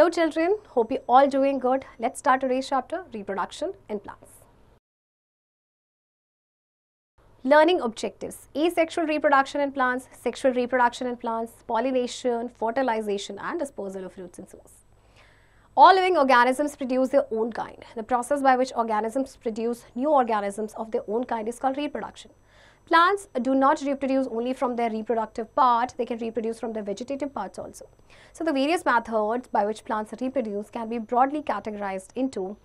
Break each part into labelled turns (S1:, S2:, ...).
S1: Hello children, hope you all doing good. Let's start today's chapter, Reproduction in Plants. Learning objectives, asexual reproduction in plants, sexual reproduction in plants, pollination, fertilization and disposal of roots and seeds. All living organisms produce their own kind. The process by which organisms produce new organisms of their own kind is called reproduction. Plants do not reproduce only from their reproductive part, they can reproduce from their vegetative parts also. So the various methods by which plants reproduce can be broadly categorized into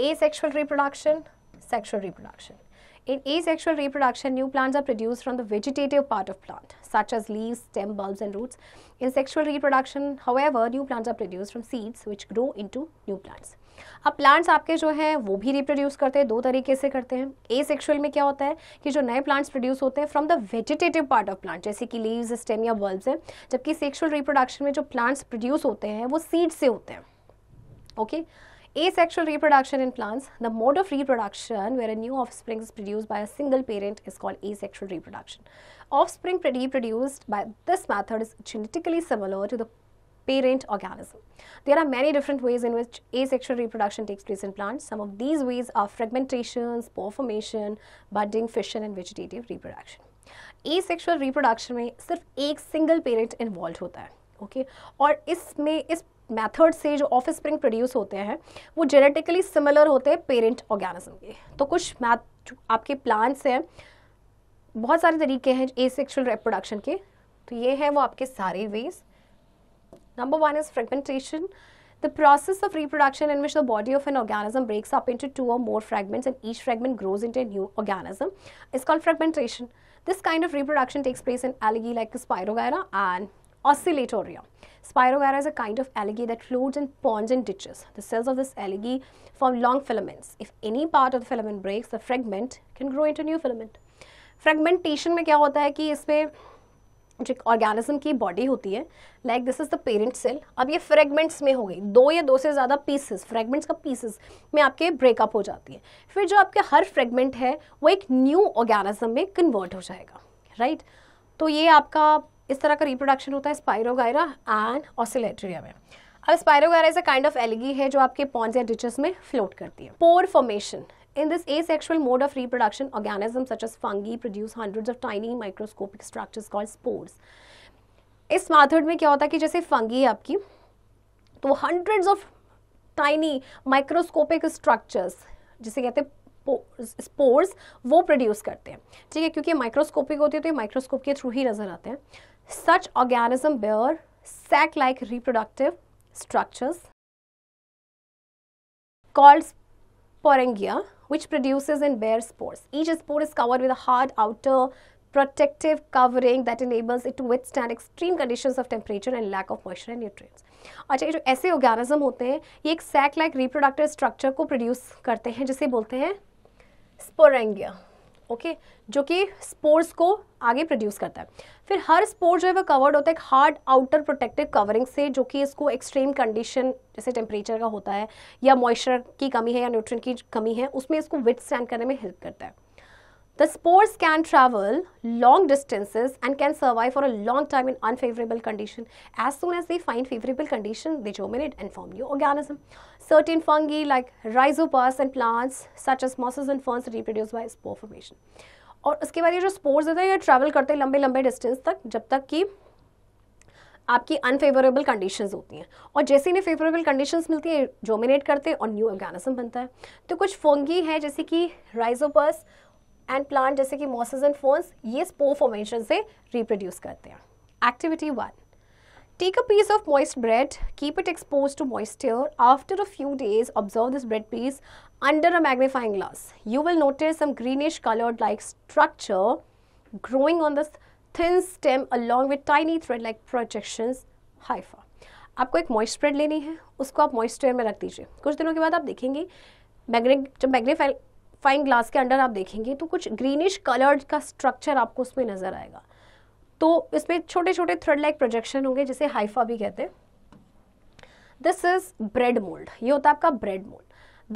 S1: asexual reproduction, sexual reproduction. In asexual reproduction, new plants are produced from the vegetative part of plant, such as leaves, stem, bulbs and roots. In sexual reproduction, however, new plants are produced from seeds which grow into new plants. अब plants आपके जो हैं वो भी reproduce करते हैं दो तरीके से करते हैं ए सेक्शुअल में क्या होता है कि जो नए प्लांट्स प्रोड्यूस होते हैं from the vegetative part of plant जैसे कि लीव्स स्टेम या बल्ब्स हैं जबकि सेक्शुअल रिप्रोडक्शन में जो प्लांट्स प्रोड्यूस होते हैं वो सीड से होते हैं okay asexual reproduction in plants the mode of reproduction where a new offspring produce by a single parent is call asexual reproduction offspring reproduced by this method is genetically similar to the parent organism. There are many different ways in which asexual reproduction takes place in plants. Some of these ways are fragmentation, spore formation, budding, fission and vegetative reproduction. Asexual reproduction में सिर्फ एक single parent involved होता है okay okay? और इसमें इस method से जो ऑफ स्प्रिंग प्रोड्यूस होते हैं वो जेनेटिकली सिमिलर होते हैं पेरेंट ऑर्गेनिज्म के तो कुछ मैथ आपके प्लांट्स हैं बहुत सारे तरीके हैं ए सेक्शुअल रिप्रोडक्शन के तो ये हैं वो आपके सारे ways Number one is fragmentation. The process of reproduction in which the body of an organism breaks up into two or more fragments and each fragment grows into a new organism is called fragmentation. This kind of reproduction takes place in algae like Spirogyra and Oscillatoria. Spirogyra is a kind of algae that floats in ponds and ditches. The cells of this algae form long filaments. If any part of the filament breaks, the fragment can grow into a new filament. Fragmentation में क्या होता है कि जो organism की body होती है like this is the parent cell अब ये फ्रेगमेंट्स में हो गई दो या दो से ज़्यादा पीसेस फ्रेगमेंट्स का पीसेस में आपके ब्रेकअप हो जाती है फिर जो आपके हर फ्रेगमेंट है वो एक न्यू ऑर्गेनिज्म में कन्वर्ट हो जाएगा राइट right? तो ये आपका इस तरह का रिप्रोडक्शन होता है स्पायरोगायरा एंड ऑसिलेट्रिया में अब spirogyra is a kind of algae है जो आपके पॉन्स या डिचेस में फ्लोट करती है spore formation In this asexual mode of reproduction, organisms such as fungi produce hundreds of tiny microscopic structures called spores. इस मेथड में क्या होता है कि जैसे फंगी है आपकी तो hundreds of tiny microscopic structures जिसे कहते हैं स्पोर्स वो प्रोड्यूस करते हैं ठीक है क्योंकि माइक्रोस्कोपिक होती है तो ये माइक्रोस्कोप के थ्रू ही नजर आते हैं such organism bear sac like reproductive structures called sporangia which produces and bears spores. Each spore is covered with a hard outer protective covering that enables it to withstand extreme conditions of temperature and lack of moisture and nutrients. अच्छा ये जो ऐसे organism होते हैं ये एक sac like reproductive structure को produce करते हैं जिसे बोलते हैं स्पोरेंगिया ओके जो कि स्पोर्स को आगे प्रोड्यूस करता है फिर हर स्पोर्ट जो है वह कवर्ड होता है एक हार्ड आउटर प्रोटेक्टिव कवरिंग से जो कि इसको एक्सट्रीम कंडीशन जैसे टेम्परेचर का होता है या मॉइस्चर की कमी है या न्यूट्रन की कमी है उसमें इसको विथ स्टैंड करने में हेल्प करता है The spores can travel long distances and can survive for a long time in unfavorable condition. As soon as they find favorable condition, they germinate and form new organism. Certain fungi like rhizopas and plants such as mosses and ferns reproduce by spore formation. और उसके बाद ये जो spores होते हैं ये travel करते हैं लंबे लंबे डिस्टेंस तक जब तक कि आपकी अनफेवरेबल कंडीशंस होती हैं और जैसे इन्हें फेवरेबल कंडीशंस मिलती हैं जोमिनेट करते हैं और न्यू ऑर्गेनिज्म बनता है तो कुछ फंगी हैं जैसे कि राइजोपस एंड प्लांट जैसे कि मॉसेज एंड फोन्स ये स्पो फॉर्मेशन से रिप्रोड्यूस करते हैं activity one take a piece of moist bread keep it expose to moisture after a few days observe this bread piece under a magnifying glass you will notice some greenish coloured like structure growing on the thin stem along with tiny thread like projection hypha आपको एक moist bread लेनी है उसको आप मॉइस्टर में रख दीजिए कुछ दिनों के बाद आप देखेंगे मैग्नि जब मैग्नीफाइंग फाइन ग्लास के अंडर आप देखेंगे तो कुछ ग्रीनिश कलर्ड का स्ट्रक्चर आपको उसमें नजर आएगा तो इसमें छोटे छोटे थ्रेड लाइक प्रोजेक्शन होंगे जिसे हाइफा भी कहते हैं दिस इज ब्रेड मोल्ड ये होता है आपका bread mould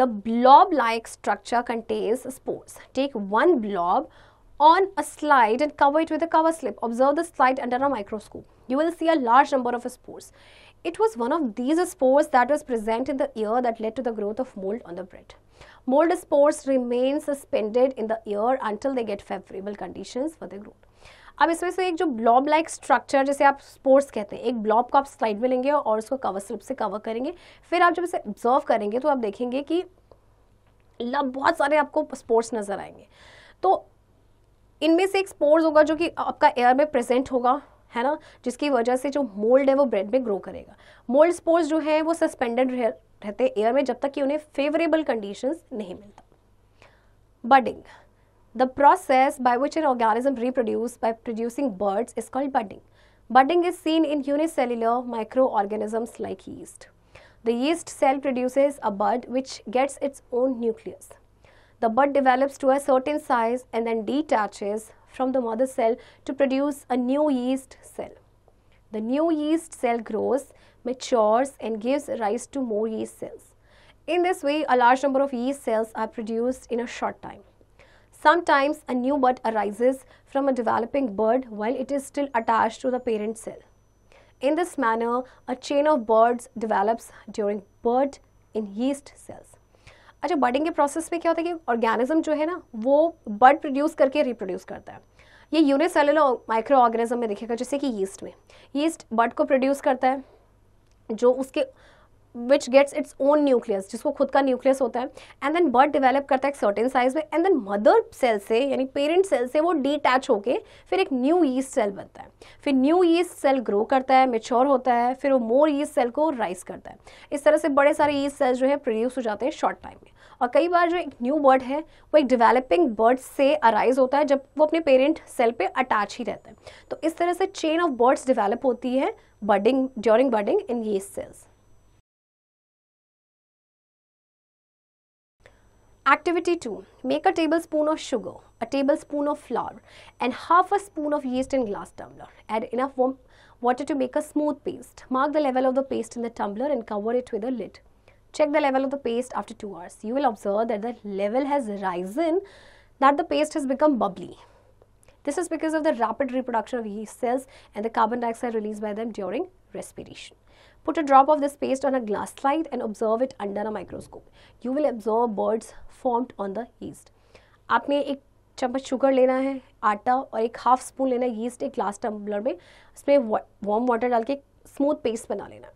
S1: the blob like structure contains spores take one blob on a slide and cover it with cover slip observe the slide under a microscope you will see a large number of spores it was one of these spores that was present in the air that led to the growth of mould on the bread Mold spores remain suspended in the air until they get favorable conditions for their growth. अब इसमें से एक जो blob like structure जैसे आप sports कहते हैं एक ब्लॉब को आप स्लाइड में लेंगे और उसको कवर स्लिप से कवर करेंगे फिर आप जब इसे ऑब्जर्व करेंगे तो आप देखेंगे कि बहुत सारे आपको स्पोर्ट्स नज़र आएंगे तो इनमें से एक स्पोर्स होगा जो कि आपका एयर में प्रेजेंट होगा है ना जिसकी वजह से जो मोल्ड है वो ब्रेड में ग्रो करेगा मोल्ड स्पोर्स जो है वो सस्पेंडेड रह, रहते हैं एयर में जब तक कि उन्हें फेवरेबल कंडीशन नहीं मिलता budding the process by which an organism reproduce by producing buds is called budding budding is seen in unicellular microorganisms like yeast the yeast cell produces a bud which gets its own nucleus the bud develops to a certain size and then detaches from the mother cell to produce a new yeast cell. The new yeast cell grows, matures and gives rise to more yeast cells. In this way, a large number of yeast cells are produced in a short time. Sometimes a new bud arises from a developing bud while it is still attached to the parent cell. In this manner, a chain of buds develops during bud in yeast cells. अच्छा budding के process में क्या होता है कि organism जो है ना वो बर्ड प्रोड्यूस करके रिप्रोड्यूस करता है ये यूनिसेलुलर माइक्रो ऑर्गेनिज्म में देखेगा जैसे कि यीस्ट में यीस्ट बर्ड को प्रोड्यूस करता है जो उसके which gets its own nucleus जिसको खुद का न्यूक्लियस होता है एंड देन बर्ड डिवेलप करता है एक सर्टेन साइज में एंड देन मदर सेल से यानी पेरेंट सेल से वो डिटैच होकर फिर एक न्यू ईस्ट सेल बनता है फिर न्यू ईस्ट सेल ग्रो करता है मेच्योर होता है फिर वो मोर ईस्ट सेल को राइज करता है इस तरह से बड़े सारे ईस्ट सेल्स जो है प्रोड्यूस हो जाते हैं शॉर्ट टाइम में और कई बार जो एक न्यू बर्ड है वो एक डिवेलपिंग बर्ड से अराइज होता है जब वो अपने पेरेंट सेल पर अटैच ही रहता है तो इस तरह से चेन ऑफ बर्ड्स डिवेलप होती है बर्डिंग ड्यूरिंग बर्डिंग इन ये cells Activity 2. Make a tablespoon of sugar, a tablespoon of flour and half a spoon of yeast in glass tumbler. Add enough warm water to make a smooth paste. Mark the level of the paste in the tumbler and cover it with a lid. Check the level of the paste after 2 hours. You will observe that the level has risen, that the paste has become bubbly. This is because of the rapid reproduction of yeast cells and the carbon dioxide released by them during respiration. Put a drop of this paste on a glass slide and observe it under a microscope. You will observe birds formed on the yeast. आपने एक चम्मच sugar लेना है आटा और एक half spoon लेना है यीस्ट एक ग्लास टम्बलर में उसमें वार्म वाटर डाल के स्मूथ पेस्ट बना लेना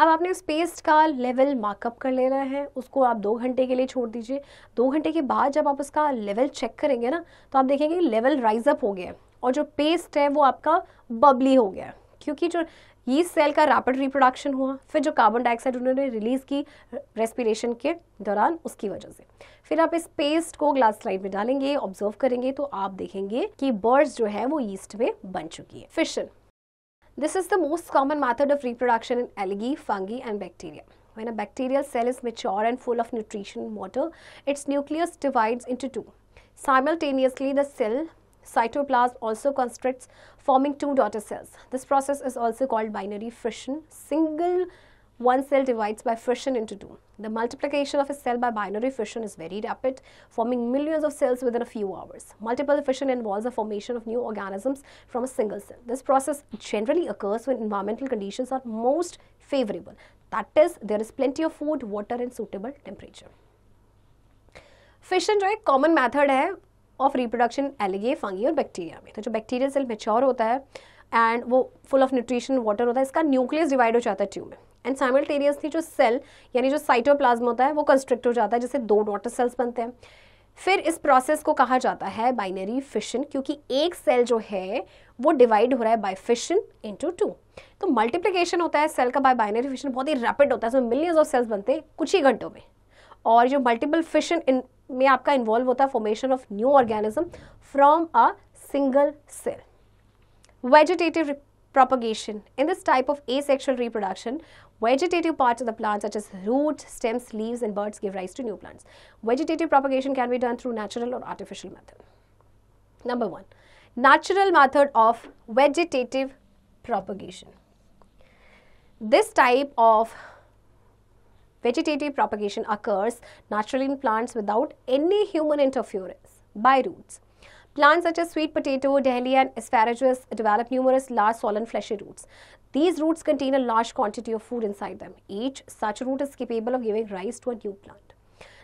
S1: अब आपने उस पेस्ट का लेवल मार्कअप कर लेना है उसको आप दो घंटे के लिए छोड़ दीजिए दो घंटे के बाद जब आप उसका लेवल चेक करेंगे ना तो आप देखेंगे लेवल राइज अप हो गया है और जो पेस्ट है वो आपका बबली हो गया है क्योंकि जो ईस्ट सेल का रैपिड रिप्रोडक्शन हुआ फिर जो कार्बन डाइऑक्साइड उन्होंने रिलीज की रेस्पिरेशन के दौरान उसकी वजह से फिर आप इस पेस्ट को ग्लास स्लाइड में डालेंगे ऑब्जर्व करेंगे तो आप देखेंगे कि बर्ड्स जो है वो ईस्ट में बन चुकी है fission this is the most common method of reproduction in algae fungi and bacteria when a bacterial cell is mature and full of nutrition water its nucleus divide into two simultaneously the cell Cytoplasm also constricts, forming two daughter cells. This process is also called binary fission. Single one cell divides by fission into two. The multiplication of a cell by binary fission is very rapid, forming millions of cells within a few hours. Multiple fission involves the formation of new organisms from a single cell. This process generally occurs when environmental conditions are most favorable. That is, there is plenty of food, water and suitable temperature. Fission is a common method. है of reproduction algae fungi और bacteria में तो जो bacteria cell mature होता है and वो full of nutrition water होता है इसका न्यूक्लियस डिवाइड हो जाता है ट्यूब में एंड साइमल्टेनियसली जो सेल यानी जो साइटोप्लाज्म होता है वो कंस्ट्रक्ट हो जाता है जिससे दो डॉटर सेल्स बनते हैं फिर इस प्रोसेस को कहा जाता है बाइनरी फिशन क्योंकि एक सेल जो है वो डिवाइड हो रहा है बाय फिशन इनटू टू तो मल्टीप्लिकेशन होता है सेल का बाय बाइनरी फिशन बहुत ही रैपिड होता है इसमें मिलियंस ऑफ सेल्स बनते हैं कुछ ही घंटों में और जो मल्टीपल फिशन में आपका इन्वॉल्व होता है formation of new organism from a single cell vegetative propagation. In this type of asexual reproduction, vegetative parts of the plant such as roots, stems, leaves and buds give rise to new plants. Vegetative propagation can be done through natural or artificial method. Number 1. Natural method of vegetative propagation. This type of vegetative propagation occurs naturally in plants without any human interference by roots. Plants such as sweet potato, dahlia and asparagus develop numerous large swollen fleshy roots. These roots contain a large quantity of food inside them. Each such root is capable of giving rise to a new plant.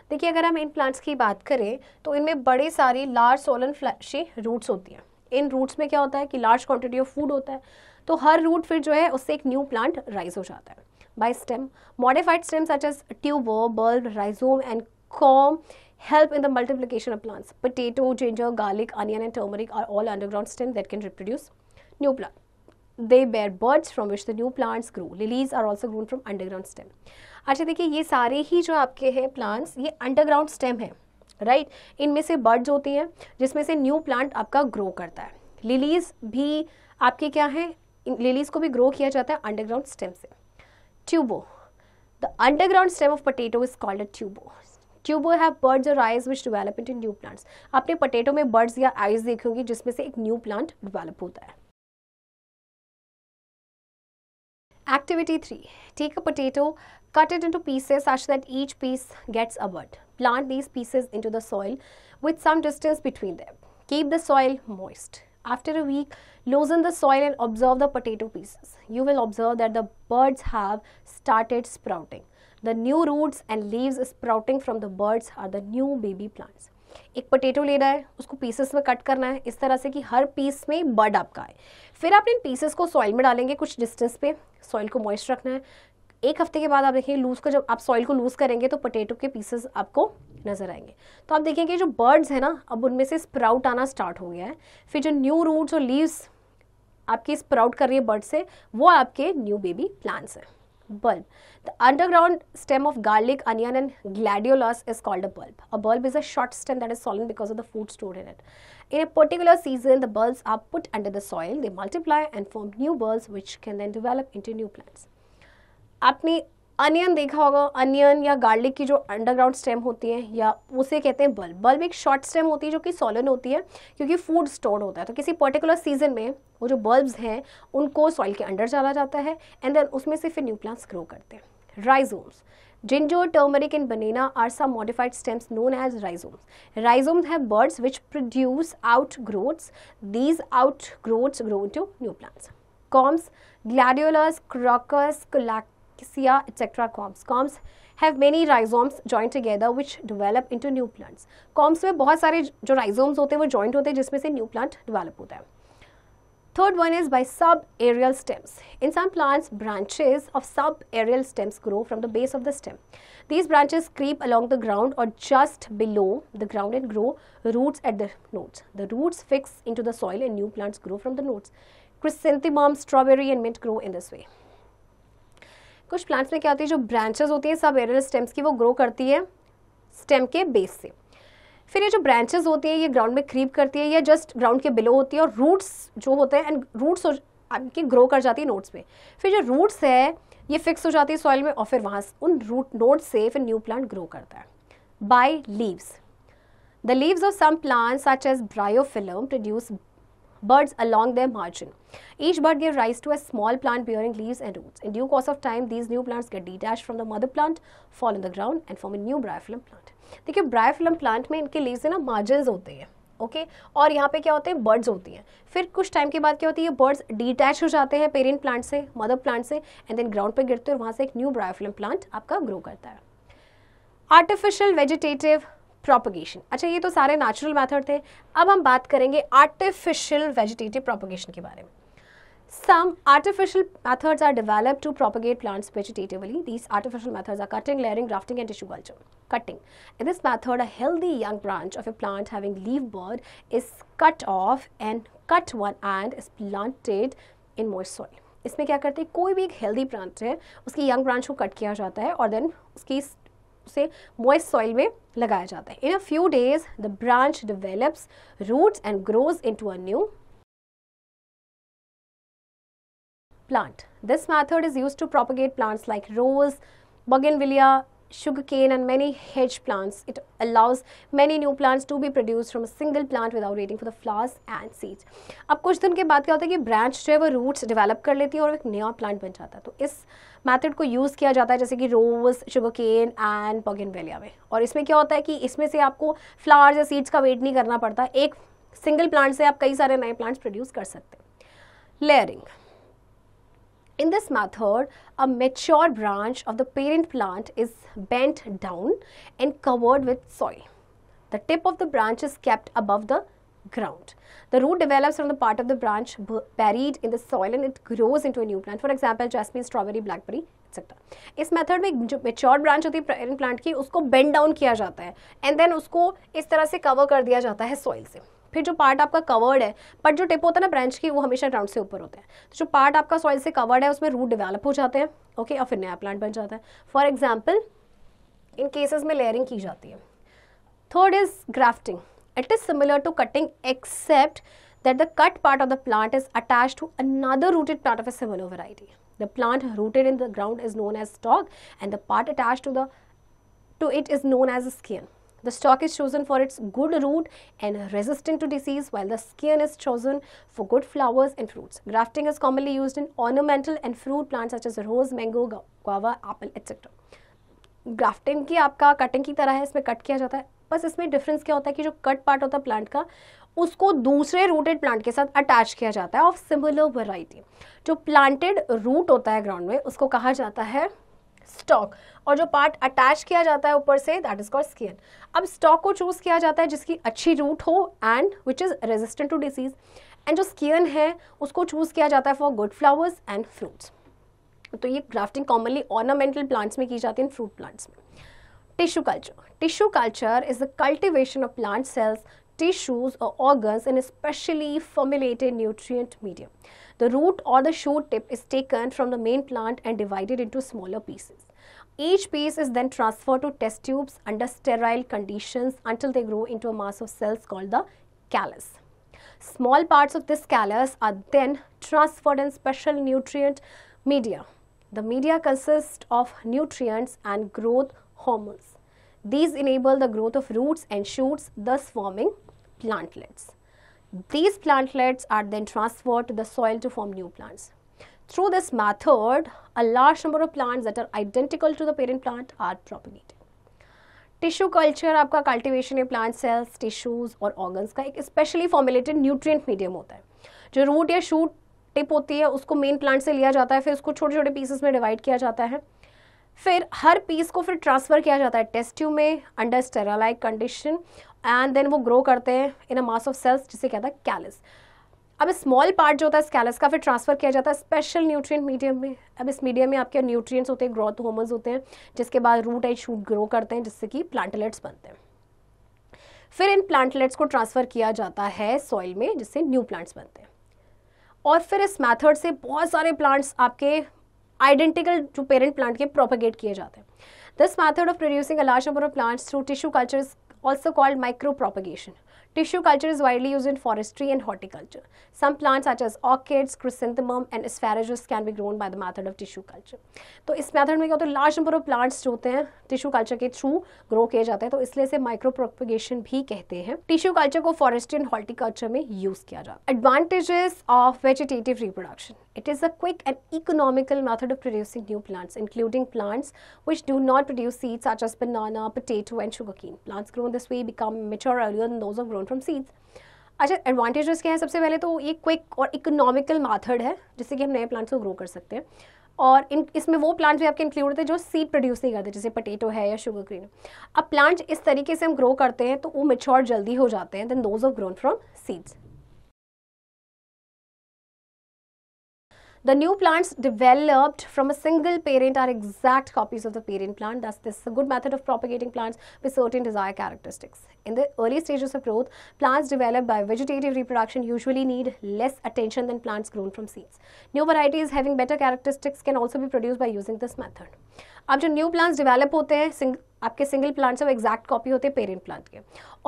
S1: देखिए अगर हम in plants की बात करें तो इनमें बड़े सारी लार्ज सोलन फ्लैशी रूट्स होती हैं इन रूट्स में क्या होता है कि लार्ज क्वांटिटी ऑफ फूड होता है तो हर रूट फिर जो है उससे एक न्यू प्लांट राइज हो जाता है by stem. Modified stems such as tuber, bulb, rhizome and corm help in the multiplication of plants. Potato, ginger, garlic, onion and turmeric are all underground stems that can reproduce new plant. They bear buds from which the new plants grow. Lilies are also grown from underground stem. acha देखिए ye sare hi jo aapke hai plants ye underground stem hai right right? इनमें से birds होती हैं जिसमें से new plant आपका grow करता है लिलीज भी आपके क्या है लिलीज को भी ग्रो किया जाता है अंडरग्राउंड स्टेम से Tubo. The underground stem of potato is called a tubo. tubo have buds or eyes which develop into new plants आपने पोटेटो में बर्ड्स या आइज देखे होंगे जिसमें से एक न्यू प्लांट डेवलप होता है Activity 3. Take a potato, cut it into pieces such that each piece gets a bud. Plant these pieces into the soil with some distance between them. Keep the soil moist. After a week, loosen the soil and observe the potato pieces. You will observe that the buds have started sprouting. The new roots and leaves sprouting from the buds are the new baby plants. एक potato ले रहा है उसको pieces में cut करना है इस तरह से कि हर पीस में बर्ड आपका आए फिर आप इन पीसेस को सॉइल में डालेंगे कुछ डिस्टेंस पे सॉइल को मॉइस्ट रखना है एक हफ्ते के बाद आप देखेंगे लूज को जब आप सॉइल को लूज करेंगे तो पोटेटो के पीसेस आपको नजर आएंगे तो आप देखेंगे जो बर्ड्स है ना अब उनमें से स्प्राउट आना स्टार्ट हो गया है फिर जो न्यू रूट्स और लीव्स आपके स्प्राउट कर रही है बर्ड से वो आपके न्यू बेबी प्लांट्स हैं bulb the underground stem of garlic onion and gladiolus is called a bulb a bulb is a short stem that is swollen because of the food store in it in a particular season the bulb are put under the soil they multiply and form new bulbs which can then develop into new plants आपने onion देखा होगा onion या garlic की जो underground stem होती है या उसे कहते हैं बल्ब बल्ब एक शॉर्ट स्टेम होती है जो कि सॉलन होती है क्योंकि फूड स्टोर होता है तो किसी पर्टिकुलर सीजन में वो जो बल्ब हैं उनको सॉइल के अंडर चला जाता है एंड देन उसमें से फिर न्यू प्लांट्स ग्रो करते हैं rhizomes ginger turmeric in banana are some modified stems known as rhizomes rhizomes have buds which produce outgrowths these outgrowths grow to new plants corms gladiolus crocus colocasia Cassia, etc. Combs. Combs have many rhizomes joined together which develop into new plants. Combs में बहुत सारे जो rhizomes होते हैं वो joined होते हैं जिसमें से new plant develop होता है. Third one is by sub-aerial stems. In some plants, branches of sub-aerial stems grow from the base of the stem. These branches creep along the ground or just below the ground and grow roots at the nodes. The roots fix into the soil and new plants grow from the nodes. Chrysanthemum, strawberry and mint grow in this way. कुछ plants में क्या होती है जो branches होती हैं sub aerial stems की वो ग्रो करती है स्टेम के बेस से फिर ये जो ब्रांचेस होती हैं ये ग्राउंड में क्रीप करती है या जस्ट ग्राउंड के बिलो होती है और रूट्स जो होते हैं एंड रूट्स की ग्रो कर जाती है नोट्स में फिर जो रूट्स है ये फिक्स हो जाती है सॉइल में और फिर वहाँ उन रूट नोट्स से फिर न्यू प्लांट ग्रो करता है by leaves the leaves of some plants such as bryophyllum produce buds along their margin. Each bud gives rise to a small plant bearing leaves and roots. In due course of time, these new plants get detached from the mother plant, fall on the ground and form a new bryophyllum plant. देखिए bryophyllum plant में इनके leaves हैं ना margins होते हैं okay okay? और यहाँ पे क्या होते हैं बर्ड्स होती हैं फिर कुछ टाइम के बाद क्या होती है बर्ड्स डिटैच हो जाते हैं पेरेंट प्लांट से मदर प्लांट से एंड देन ग्राउंड पे गिरते हैं और वहाँ से एक न्यू ब्रायोफिल्म प्लांट आपका ग्रो करता है आर्टिफिशियल वेजिटेटिव प्रोपोगेशन अच्छा ये तो सारे नेचुरल मैथड थे अब हम बात करेंगे आर्टिफिशियल वेजिटेटिव प्रोपोगेशन के बारे में some artificial methods are develop to propagate plants vegetatively these artificial methods are cutting layering grafting and tissue culture cutting in this method a healthy young branch of a plant having leave bird is cut off and cut one end is planted in more soil इसमें क्या करते हैं कोई भी एक healthy plant है उसकी young branch को कट किया जाता है और देन उसकी उसे मॉइस सॉइल में लगाया जाता है in a few days the branch develops root and grows into a new plant this method is use to propagate plants like rose bougainvillea sugarcane and many hedge plants. It allows many new plants to be produced from a single plant without waiting for the flowers and seeds. अब कुछ दिन के बाद क्या होता है कि branch जो है वो रूट्स डेवलप कर लेती है और एक नया प्लांट बन जाता है तो इस मैथड को यूज़ किया जाता है जैसे कि रोज़ शुगरकेन एंड बॉगिनवेलिया में और इसमें क्या होता है कि इसमें से आपको फ्लावर्स या सीड्स का वेट नहीं करना पड़ता एक सिंगल प्लांट से आप कई सारे नए प्लांट्स प्रोड्यूस कर सकते हैं layering In this method, a mature branch of the parent plant is bent down and covered with soil. The tip of the branch is kept above the ground. The root develops from the part of the branch buried in the soil and it grows into a new plant. For example, jasmine, strawberry, blackberry, इस method में जो mature branch होती है plant की उसको bend down किया जाता है एंड देन उसको इस तरह से कवर कर दिया जाता है सॉइल से फिर जो पार्ट आपका कवर्ड है बट जो टिप होता है ना ब्रांच की वो हमेशा ग्राउंड से ऊपर होते हैं तो जो पार्ट आपका सॉइल से कवर्ड है उसमें रूट डेवलप हो जाते हैं ओके और फिर नया प्लांट बन जाता है फॉर एग्जाम्पल इन केसेस में लेयरिंग की जाती है third is grafting it is similar to cutting except that the cut part of the plant is attach to another rooted plant of a similar variety the plant rooted in the ground is known as stock and the part attach to the to it is known as a skin The stock is chosen for its good root and resistant to disease while the scion is chosen for good flowers and fruits. Grafting is commonly used in ornamental and fruit plants such as rose, mango, guava, apple etc. grafting ki aapka cutting ki tarah hai isme cut kiya jata hai बस इसमें difference क्या होता है कि जो cut part होता है plant का उसको दूसरे रूटेड प्लांट के साथ अटैच किया जाता है ऑफ सिमिलर वैरायटी जो प्लांटेड रूट होता है ग्राउंड में उसको कहा जाता है स्टॉक और जो पार्ट अटैच किया जाता है ऊपर से दैट इज कॉल्ड स्किन अब स्टॉक को चूज किया जाता है जिसकी अच्छी रूट हो and which is resistant to disease एंड जो स्किन है उसको चूज किया जाता है for good flowers and fruits तो ये ग्राफ्टिंग कॉमनली ऑर्नामेंटल प्लांट्स में की जाती है फ्रूट प्लांट्स में tissue culture tissue culture is the cultivation of plant cells tissues or organs in a specially formulated nutrient medium. The root or the shoot tip is taken from the main plant and divided into smaller pieces. Each piece is then transferred to test tubes under sterile conditions until they grow into a mass of cells called the callus. Small parts of this callus are then transferred in special nutrient media. The media consist of nutrients and growth hormones. These enable the growth of roots and shoots, thus forming plantlets. These plantlets are then transferred to the soil to form new plants. Through this method, a large number of plants that are identical to the parent plant are propagated. Tissue culture आपका cultivation है plant cells tissues और organs का एक specially formulated nutrient medium होता है जो root या shoot tip होती है उसको मेन प्लांट से लिया जाता है फिर उसको छोटे छोटे पीसेस में डिवाइड किया जाता है फिर हर पीस को फिर ट्रांसफ़र किया जाता है टेस्ट ट्यूब में under sterile condition and then वो ग्रो करते हैं इन अ मास ऑफ सेल्स जिसे कहता है कैलिस अब स्मॉल पार्ट जो होता है इस कैलस का फिर ट्रांसफर किया जाता है स्पेशल न्यूट्रिएंट मीडियम में अब इस मीडियम में आपके न्यूट्रिएंट्स होते हैं ग्रोथ होमोन्स होते हैं जिसके बाद रूट एंड शूट ग्रो करते हैं जिससे कि प्लांटलेट्स बनते हैं फिर इन प्लांटलेट्स को ट्रांसफ़र किया जाता है सॉइल में जिससे न्यू प्लांट्स बनते हैं और फिर इस मैथड से बहुत सारे प्लांट्स आपके आइडेंटिकल जो पेरेंट प्लांट के प्रोपेगेट किए जाते हैं this method of producing a large number of plants through tissue culture also called micropropagation. Tissue culture is widely used in forestry and horticulture. Some plants such as orchids, chrysanthemum and asparagus can be grown by the method of tissue culture. तो इस method में क्या होता है large number of plants जो होते हैं tissue culture के through grow किए जाते हैं तो इसलिए इसे माइक्रो प्रोपगेशन भी कहते हैं Tissue culture को forestry and horticulture में use किया जाता है Advantages of vegetative reproduction. It is a quick and economical method of producing new plants, including plants which do not produce seeds such as banana, potato and sugarcane. Plants grown this way become mature earlier than those are grown from seeds. अच्छा advantages क्या है सबसे पहले तो ये quick और economical method है जिससे कि हम नए प्लांट्स को ग्रो कर सकते हैं और इन इसमें वो प्लांट्स भी आपके इंक्लूड होते हैं जो सीड प्रोड्यूस नहीं करते जैसे पटेटो है या शुगर क्रीन अब प्लांट्स इस तरीके से हम ग्रो करते हैं तो वो मेच्योर जल्दी हो जाते हैं than those of grown from seeds The new plants developed from a single parent are exact copies of the parent plant. Thus, this is a good method of propagating plants with certain desired characteristics. In the early stages of growth, plants developed by vegetative reproduction usually need less attention than plants grown from seeds. New varieties having better characteristics can also be produced by using this method. अब जो plants develop, develop होते हैं आपके single plants वो exact copy होते हैं parent plant के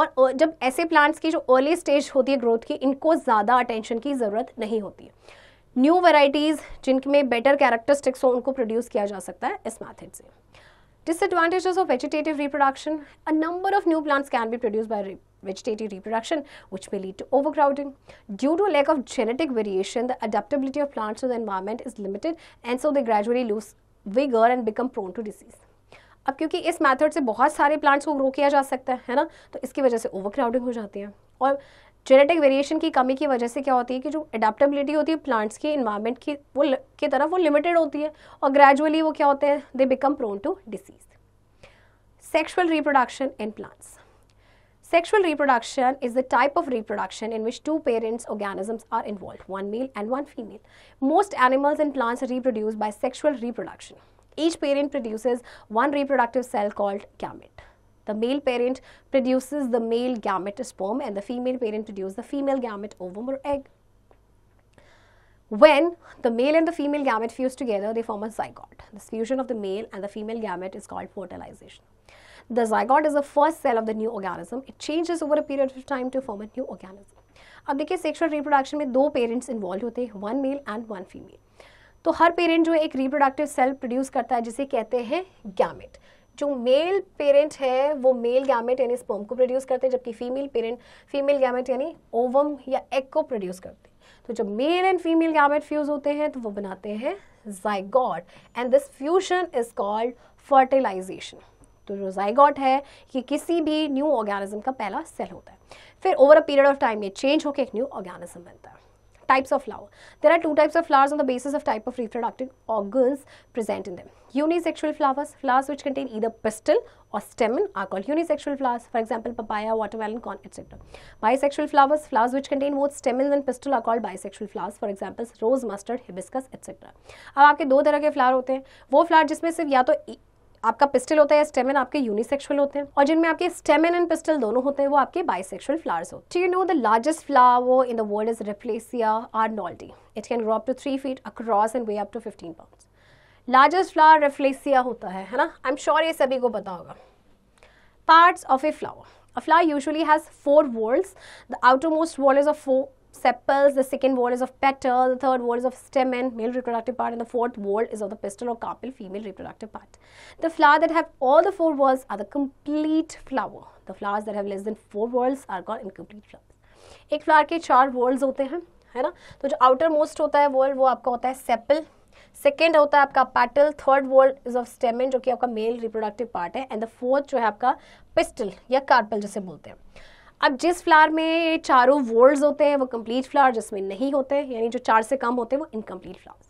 S1: और जब ऐसे प्लांट्स की जो अर्ली स्टेज होती है ग्रोथ की इनको ज़्यादा अटेंशन की ज़रूरत नहीं होती है न्यू वेराइटीज जिनमें बेटर कैरेक्टरिस्टिक्स हो उनको प्रोड्यूस किया जा सकता है इस मैथड से disadvantages of vegetative reproduction a number of new plants can be produce by vegetative reproduction which may lead to over crowding due to lack of genetic variation the adaptability of plants of the environment is limited and so they gradually lose vigour and become prone to disease अब क्योंकि इस method से बहुत सारे plants को grow किया जा सकता है ना तो इसकी वजह से ओवरक्राउडिंग हो जाती है और जेनेटिक वेरिएशन की कमी की वजह से क्या होती है कि जो एडेप्टबिलिटी होती है प्लांट्स की इन्वायरमेंट की वो की तरफ वो लिमिटेड होती है और ग्रेजुअली वो क्या होते हैं they become prone to disease sexual reproduction in plants sexual reproduction is the type of reproduction in which two parents organisms are involve one male and one female most animals and plants reproduce by sexual reproduction each parent produces one reproductive cell called gamete The male parent produces the male gamete sperm and the female parent produces the female gamete ovum or egg. When the male and the female gamete fuse together, they form a zygote. This fusion of the male and the female gamete is called fertilization. The zygote is the first cell of the new organism. It changes over a period of time to form a new organism. अब देखिए sexual reproduction में दो parents involve होते हैं one male and one female तो हर parent जो है एक रिप्रोडक्टिव सेल प्रोड्यूस करता है जिसे कहते हैं गैमेट जो मेल पेरेंट है वो मेल गैमेट यानी स्पर्म को प्रोड्यूस करते हैं जबकि फीमेल पेरेंट फीमेल गैमेट यानी ओवम या एग को प्रोड्यूस करते हैं तो जब male and female gamete fuse होते हैं तो वो बनाते हैं zygote and this fusion is called fertilisation तो जो जाइगॉट है ये किसी भी न्यू ऑर्गेनिज्म का पहला सेल होता है फिर over a period of time ये चेंज होकर एक न्यू ऑर्गेनिज्म बनता है types of flower. There are two types of flowers on the basis of type of reproductive organs present in them. Unisexual flowers, flowers which contain either pistil or stamen are called unisexual flowers, for example papaya, watermelon, corn, etc. Bisexual flowers, flowers which contain both stamen and pistil are called bisexual flowers, for example rose, mustard, hibiscus, etc. ab aapke do tarah ke flower hote hain wo flower jisme sirf ya to आपका pistil होता है stamen आपके unisexual होते हैं और जिनमें आपके stamen and pistol दोनों होते हैं वो आपके बाइसेक्सुअल फ्लावर्स होते हैं you know the largest flower in the world is Rafflesia arnoldii it can grow up to three feet across and weigh up to fifteen pound largest flower Rafflesia होता है है ना आई एम श्योर ये सभी को पता होगा of a flower a flower usually has four whorl the outer most whorl is a four sepals, the second wall is of petal, the third wall is of stamen, male reproductive part, and the fourth wall is of the pistil or carpel, female reproductive part. The flower that have all the four walls are the complete flower. The flowers that have less than four walls are called incomplete flowers. ek flower ke char whorls hote hain hai na to jo outer most hota hai whorl wo aapka hota hai sepal second होता है आपका petal third whorl is of stamen जो कि आपका male reproductive part है and the fourth जो है आपका पिस्टल या कार्पल जैसे बोलते हैं अब जिस फ्लावर में चारों वोल्ड्स होते हैं वो कंप्लीट फ्लावर जिसमें नहीं होते यानी जो चार से कम होते हैं वो incomplete flowers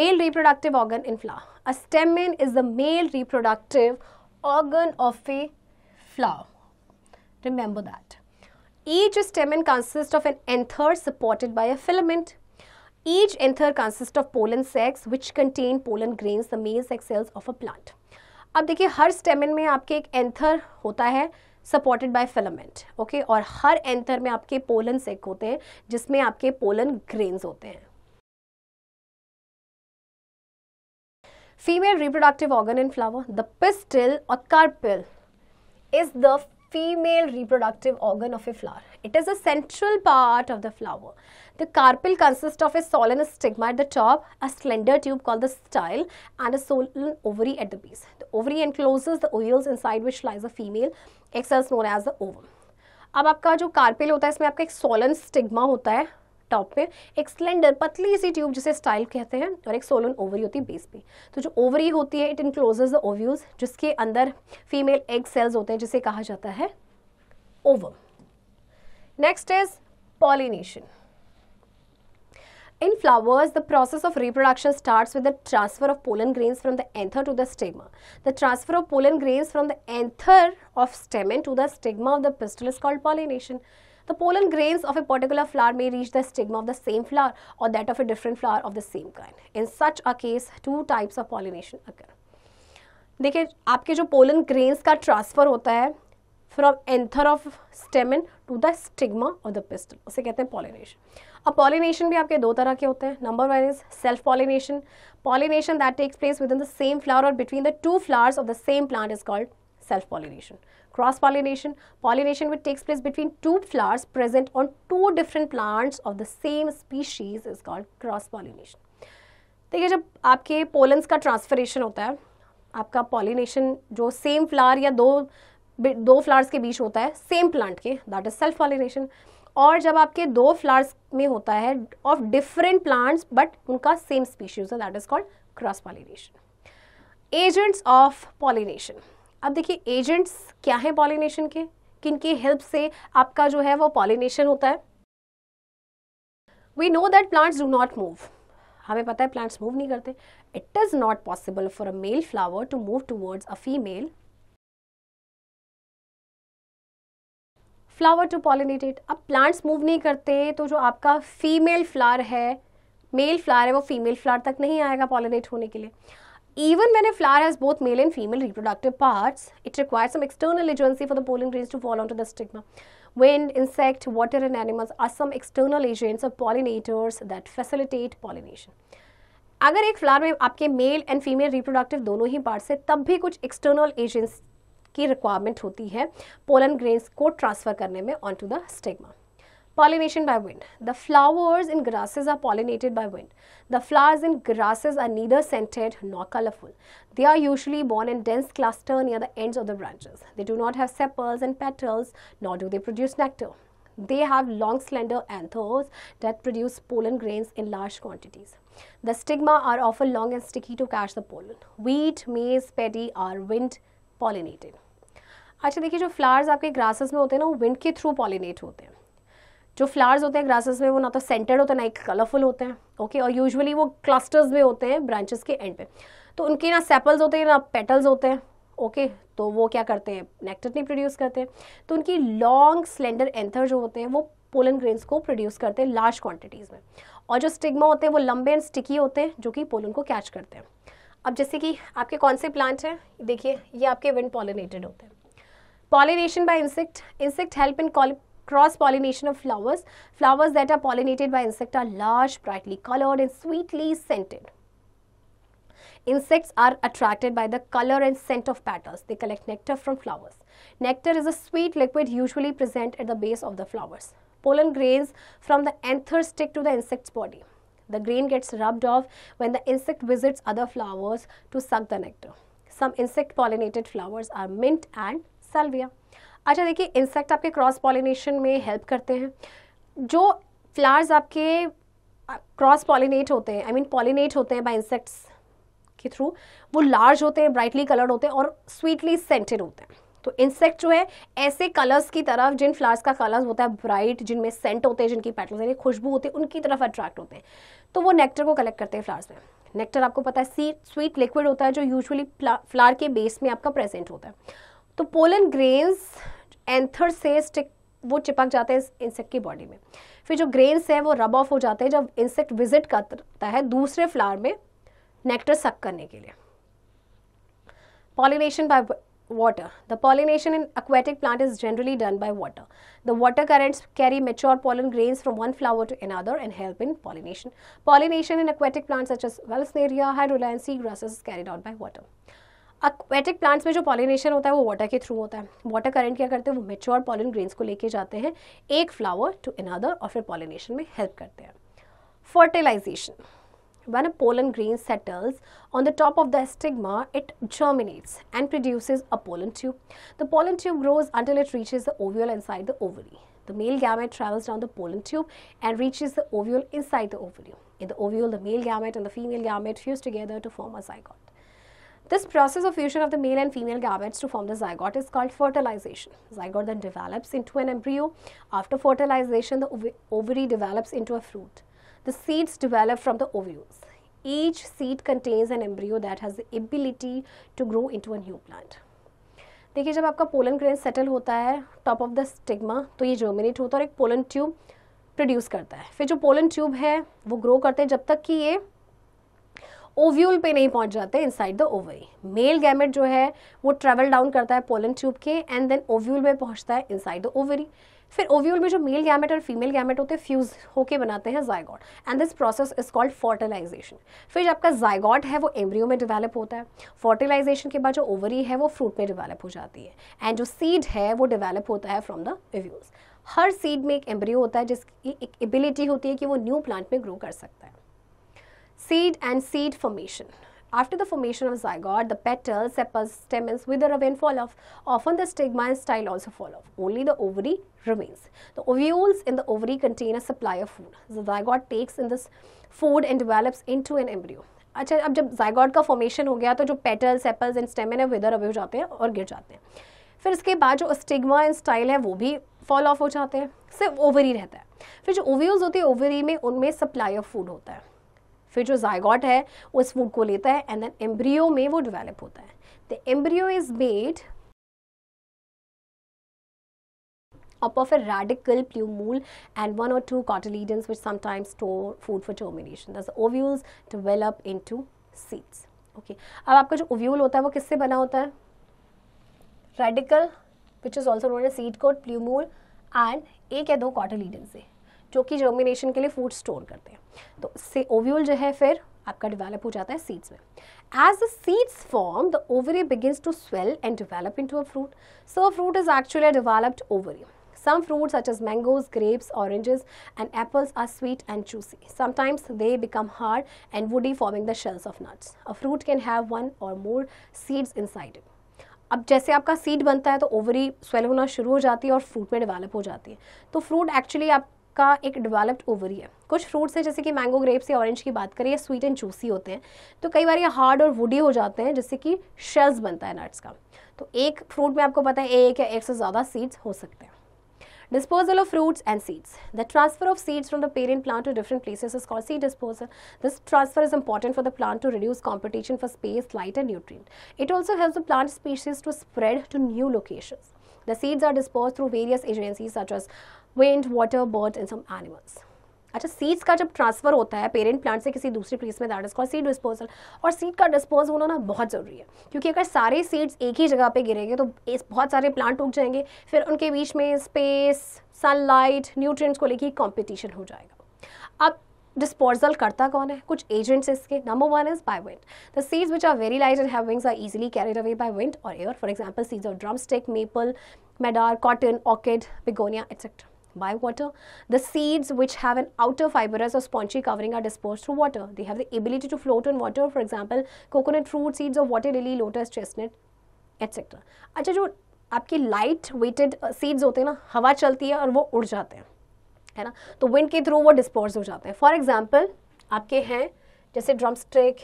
S1: male reproductive organ in flower a stamen is the male reproductive organ of a flower remember that each stamen consist of an anther supported by a filament each anther consist of pollen sacs which contain pollen grains the male sex cells of a plant अब देखिए हर stamen में आपके एक anther होता है supported by filament okay और हर anther में आपके पोलन सेक होते हैं जिसमें आपके पोलन ग्रेन्स होते हैं female reproductive organ in flower the pistil or carpel is the female reproductive organ of a flower. It is the central part of the flower. The carpel consists of a solen stigma at the top, a slender tube called the style and a solen ovary at the base. The ovary encloses the oils inside which lies a female egg cells known as the ovum. अब आपका जो carpel होता है इसमें आपका एक Solan stigma होता है टॉप पे एक सिलेंडर पतली सी ट्यूब जिसे स्टाइल कहते हैं और एक सोलन ओवरी होती है बेस पे तो जो ओवरी होती है इट इनक्लोजेज द ओव्यूज जिसके अंदर फीमेल एग सेल्स होते हैं जिसे कहा जाता है ovum next is pollination In flowers, the process of reproduction starts with the transfer of pollen grains from the anther to the stigma. The transfer of pollen grains from the anther of stamen to the stigma of the pistil is called pollination. The pollen grains of a particular flower may reach the stigma of the same flower or that of a different flower of the same kind. In such a case, two types of pollination occur. देखिए आपके जो pollen grains का transfer होता है from anther of stamen to the stigma of the pistil उसे कहते हैं pollination अब पॉलिनेशन भी आपके दो तरह के होते हैं number one is self pollination pollination that takes place within the same flower or between the two flowers of the same plant is called self-pollination. Cross-pollination, pollination which takes place between two flowers present on two different plants of the same species is called cross-pollination. देखिए जब आपके pollens का ट्रांसफरेशन होता है आपका pollination जो same flower या दो दो फ्लावर्स के बीच होता है सेम प्लांट के दैट इज सेल्फ पॉलिनेशन और जब आपके दो फ्लावर्स में होता है ऑफ डिफरेंट प्लांट्स बट उनका सेम स्पीशीज है that is called cross pollination agents of pollination अब देखिए एजेंट्स क्या हैं पॉलिनेशन के किन की हेल्प से आपका जो है वो पॉलिनेशन होता है we know that plants do not move हमें पता है प्लांट्स मूव नहीं करते it is not possible for a male flower to move towards a female flower to pollinated अब प्लांट्स मूव नहीं करते तो जो आपका फीमेल फ्लावर है मेल फ्लावर है वो फीमेल फ्लावर तक नहीं आएगा पॉलिनेट होने के लिए Even when a flower has both male and female reproductive parts, it requires some external agency for the pollen grains to fall onto the stigma. Wind, insect, water and animals are some external agents or pollinators that facilitate pollination. अगर एक flower में आपके mail and female reproductive दोनों ही parts है तब भी कुछ external agents की रिक्वायरमेंट होती है पोलन ग्रेन्स को ट्रांसफर करने में onto the stigma pollination by wind. The flowers in grasses are pollinated by wind. The flowers in grasses are neither scented nor colorful. They are usually born in dense cluster near the ends of the branches. They do not have sepals and petals, nor do they produce nectar. They have long slender anthers that produce pollen grains in large quantities. The stigma are often long and sticky to catch the pollen. Wheat, maize, paddy are wind pollinated. अच्छा देखिए जो flowers आपके grasses में होते हैं ना वो wind के थ्रू पॉलिनेट होते हैं जो फ्लावर्स होते हैं ग्रासेस में वो ना तो सेंटर्ड होते हैं ना एक कलरफुल होते हैं ओके और यूजुअली वो क्लस्टर्स में होते हैं ब्रांचेस के एंड पे तो उनके ना सेपल्स होते हैं ना पेटल्स होते हैं ओके तो वो क्या करते हैं नेक्टर नहीं प्रोड्यूस करते हैं तो उनकी लॉन्ग स्लेंडर एंथर जो होते हैं वो पोलन ग्रेन्स को प्रोड्यूस करते हैं लार्ज क्वान्टिटीज़ में और जो स्टिग्मा होते हैं वो लंबे एंड स्टिकी होते हैं जो कि पोलन को कैच करते हैं अब जैसे कि आपके कौन से प्लांट हैं देखिए ये आपके विंड पॉलिनेटेड होते हैं pollination by insect insect help in cross-pollination of flowers. Flowers that are pollinated by insects are large, brightly colored and sweetly scented. Insects are attracted by the color and scent of petals. They collect nectar from flowers. Nectar is a sweet liquid usually present at the base of the flowers. Pollen grains from the anther stick to the insect's body. The grain gets rubbed off when the insect visits other flowers to suck the nectar. Some insect pollinated flowers are mint and salvia. अच्छा देखिए insect आपके cross pollination में help करते हैं जो flowers आपके cross pollinate होते हैं आई मीन पॉलिनेट होते हैं बाई इंसेक्ट्स के थ्रू वो लार्ज होते हैं ब्राइटली कलर्ड होते हैं और स्वीटली सेंटेड होते हैं तो इंसेक्ट जो है ऐसे कलर्स की तरफ जिन फ्लावर्स का कलर्स होता है ब्राइट जिनमें सेंट होते हैं जिनकी पैटर्न यानी खुशबू होती है उनकी तरफ अट्रैक्ट होते हैं तो वो नेक्टर को कलेक्ट करते हैं फ्लावर्स में नेक्टर आपको पता है सी स्वीट लिक्विड होता है जो यूजुअली फ्लावर के बेस में आपका प्रेजेंट होता है तो पोलन ग्रेन्स एंथर से स्टिक वो चिपक जाते हैं इंसेक्ट की बॉडी में फिर जो ग्रेन्स हैं वो रब ऑफ हो जाते हैं जब इंसेक्ट विजिट करता है दूसरे फ्लावर में नेक्टर सक करने के लिए pollination by water the pollination in aquatic plant is generally done by water the water currents carry mature pollen grains from one flower to another and help in pollination pollination in aquatic plants such as vallisneria hydrilla grasses carried out by water aquatic plants में जो pollination होता है वो water के through होता है water current क्या करते हैं वो मेच्योर पॉलिन ग्रेन्स को लेके जाते हैं एक फ्लावर टू अनादर और फिर पॉलिनेशन में हेल्प करते हैं fertilisation one a pollen grain settles on the top of the stigma it germinates and produce a pollen tube the pollen tube grows until it reaches the ovule inside the ovary the male gamete travels down the pollen tube and reaches the ovule inside the ovary in the ovule the male gamete and the female gamete fuse together to form a zygote This process of fusion of the male and female gametes to form the zygote is called fertilization. Zygote then develops into an embryo. After fertilization, the ov ovary develops into a fruit. The seeds develop from the ovules. Each seed contains an embryo that has the ability to grow into a new plant. देखिए जब आपका pollen grain settle होता है top of the stigma तो ये germinate होता है और एक पोलन ट्यूब प्रोड्यूस करता है फिर जो पोलन ट्यूब है वो ग्रो करते हैं जब तक कि ये ओव्यूल पे नहीं पहुंच जाते inside the ovary male gamete जो है वो ट्रेवल डाउन करता है पोलन ट्यूब के एंड देन ओव्यूल में पहुंचता है इनसाइड द ओवरी फिर ओव्यूल में जो मेल गैमेट और फीमेल गैमेट होते हैं फ्यूज होके बनाते हैं zygote and this process is called fertilisation फिर जो आपका जायगॉट है वो एम्ब्रियो में डेवलप होता है फर्टिलाइजेशन के बाद जो ओवरी है वो फ्रूट में डेवलप हो जाती है एंड जो सीड है वो डेवलप होता है फ्रॉम द एव्यूज हर सीड में एक एम्ब्रियो होता है जिसकी एक एबिलिटी होती है कि वो न्यू प्लांट में ग्रो कर सकता है Seed and seed formation. After the formation of zygote, the petals, sepals, stamens wither away and fall off. Often the stigma and style also fall off. Only the ovary remains. The ovules in the ovary contain a supply of food. The zygote takes in this food and develops into an embryo. अच्छा अब जब zygote का formation हो गया तो जो petals apples and stamen है विदर away हो जाते हैं और गिर जाते हैं फिर इसके बाद जो स्टिग्मा एंड स्टाइल है वो भी फॉल ऑफ हो जाते हैं सिर्फ ओवरी रहता है फिर जो ओवियोज होती है ओवरी में उनमें सप्लाई ऑफ फूड होता है फिर जो जायगॉट है इस फूड को लेता है एंड देन एम्ब्रियो में वो डिवेलप होता है the embryo is made up of a radicle plumule and one or two cotyledon which sometimes store food for termination thus ovules develop into seeds okay अब आपका जो ovule होता है वो किससे बना होता है radicle which is also known a seed coat plumule and एक या दो कॉटलीडन से जो कि जर्मिनेशन के लिए फूड स्टोर करते हैं तो से ओव्यूल जो है फिर आपका डिवेलप हो जाता है सीड्स में as the seeds form the ovary begins to swell and develop into a fruit so fruit is actually developed ovary some fruit such as mangoes grapes oranges and apples are sweet and juicy sometimes they become hard and woody forming the shells of nuts a fruit can have one or more seeds inside it अब जैसे आपका seed बनता है तो ovary swell होना शुरू हो जाती है और फ्रूट में डिवेलप हो जाती है तो फ्रूट एक्चुअली आप का एक डिवेलप्ड ओवरी है कुछ फ्रूट्स हैं जैसे कि मैंगो ग्रेप्स या ऑरेंज की बात करें ये स्वीट एंड जूसी होते हैं तो कई बार ये हार्ड और वुडी हो जाते हैं जैसे कि शेल्स बनता है नट्स का तो एक फ्रूट में आपको पता है एक या एक से ज़्यादा सीड्स हो सकते हैं disposal of fruits and seeds the transfer of seeds from the parent plant to different places is call seed disposal this transfer is important for the plant to reduce competition for space light and nutrient it also help the plant species to spread to new locations The seeds are dispersed through various agencies such as wind, water, birds and some animals. अच्छा seeds का जब transfer होता है parent plant से किसी दूसरी place में that is call seed disposal और सीड का डिस्पोज होना ना बहुत ज़रूरी है क्योंकि अगर सारे सीड्स एक ही जगह पे गिरेंगे तो बहुत सारे प्लांट उग जाएंगे फिर उनके बीच में स्पेस सनलाइट न्यूट्रिएंट्स को लेकर कॉम्पिटिशन हो जाएगा अब dispersal karta kaun hai? Kuch agents iske. Number one is by wind. The seeds which are very light and have wings are easily carried away by wind or air. For example, seeds of drumstick, maple, medar, cotton, orchid, begonia, etc. By water, the seeds which have an outer fibrous or spongy covering are dispersed through water. They have the ability to float in water. For example, coconut fruit, seeds of water lily, lotus, chestnut, etc. अच्छा जो आपकी light weighted seeds होते हैं ना हवा चलती है और वो उड़ जाते हैं है ना तो विंड के थ्रू वो डिस्पोज हो जाते हैं फॉर एग्जाम्पल आपके हैं जैसे drum stick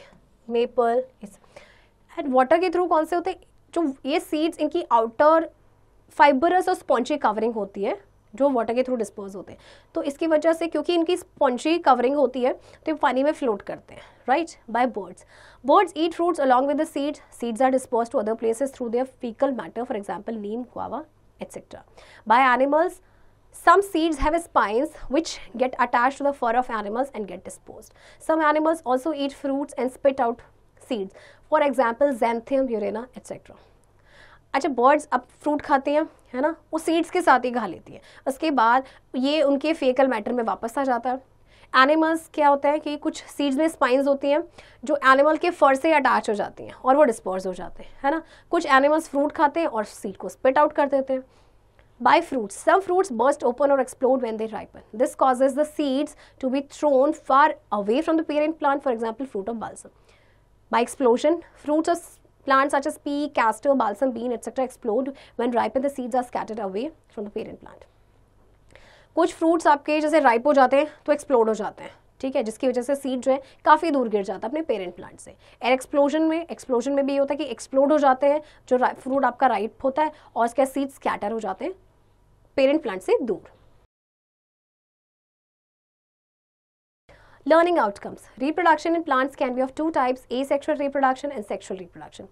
S1: maple and water के थ्रू कौन से होते हैं जो ये सीड्स इनकी आउटर फाइबरस और स्पॉन्ची कवरिंग होती है जो वाटर के थ्रू डिस्पोज होते हैं तो इसकी वजह से क्योंकि इनकी स्पॉन्ची कवरिंग होती है तो ये पानी में फ्लोट करते हैं right by birds birds eat fruits along with the seeds seeds are dispose to other places through their faecal matter for example neem guava etcetera by animals Some seeds have spines which get attached to the fur of animals and get disposed. Some animals also eat fruits and spit out seeds. For example, xanthium, urena, etc. अच्छा birds अब fruit खाते हैं है ना वो seeds के साथ ही खा लेती हैं उसके बाद ये उनके फेकल मैटर में वापस आ जाता है एनिमल्स क्या होता है कि कुछ सीड्स में स्पाइंस होती हैं जो एनिमल के फर से अटैच हो जाती हैं और वो डिस्पोज हो जाते हैं है ना कुछ एनिमल्स फ्रूट खाते हैं और सीड को स्पिट आउट कर देते हैं by fruits. Some fruits burst open or explode when they ripen. This causes the seeds to be thrown far away from the parent plant, for example, fruit of balsam. By explosion, fruits of plants such as pea, castor, balsam bean, etc. explode. When ripen, the seeds are scattered away from the parent plant. कुछ fruits आपके जैसे ripe हो जाते हैं तो explode हो जाते हैं ठीक है जिसकी वजह से सीड जो है काफ़ी दूर गिर जाता है अपने पेरेंट प्लांट से एयर एक्सप्लोजन में एक्सप्लोजन में भी ये होता है कि एक्सप्लोड हो जाते हैं जो फ्रूट आपका राइप होता है और उसके सीड्स स्कैटर हो जाते हैं पेरेंट प्लांट से दूर Learning outcomes. Reproduction in plants can be of two types, asexual reproduction and sexual reproduction.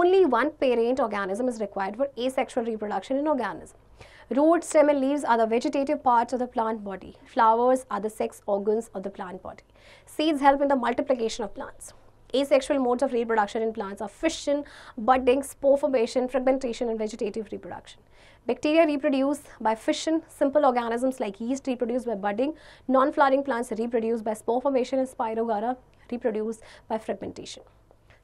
S1: Only one parent organism is required for asexual reproduction in organisms. Root, stem and leaves are the vegetative parts of the plant body. Flowers are the sex organs of the plant body. Seeds help in the multiplication of plants. Asexual modes of reproduction in plants are fission, budding, spore formation, fragmentation and vegetative reproduction. Bacteria reproduce by fission, simple organisms like yeast reproduce by budding, non-flowering plants reproduce by spore formation and Spirogyra reproduce by fragmentation.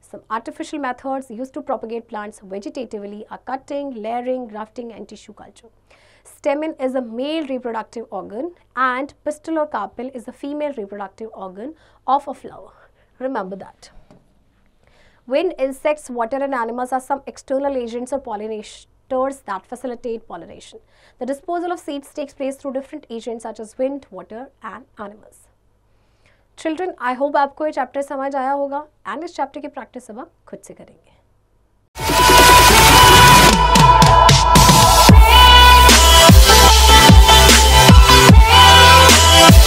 S1: Some artificial methods used to propagate plants vegetatively are cutting, layering, grafting and tissue culture. Stamen is a male reproductive organ and pistil or carpel is a female reproductive organ of a flower. Remember that. Wind, insects, water and animals are some external agents or pollinators that facilitate pollination. The disposal of seeds takes place through different agents such as wind, water and animals. Children I hope आपको ये chapter समझ आया होगा and इस chapter की practice अब आप खुद से करेंगे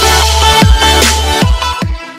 S1: We'll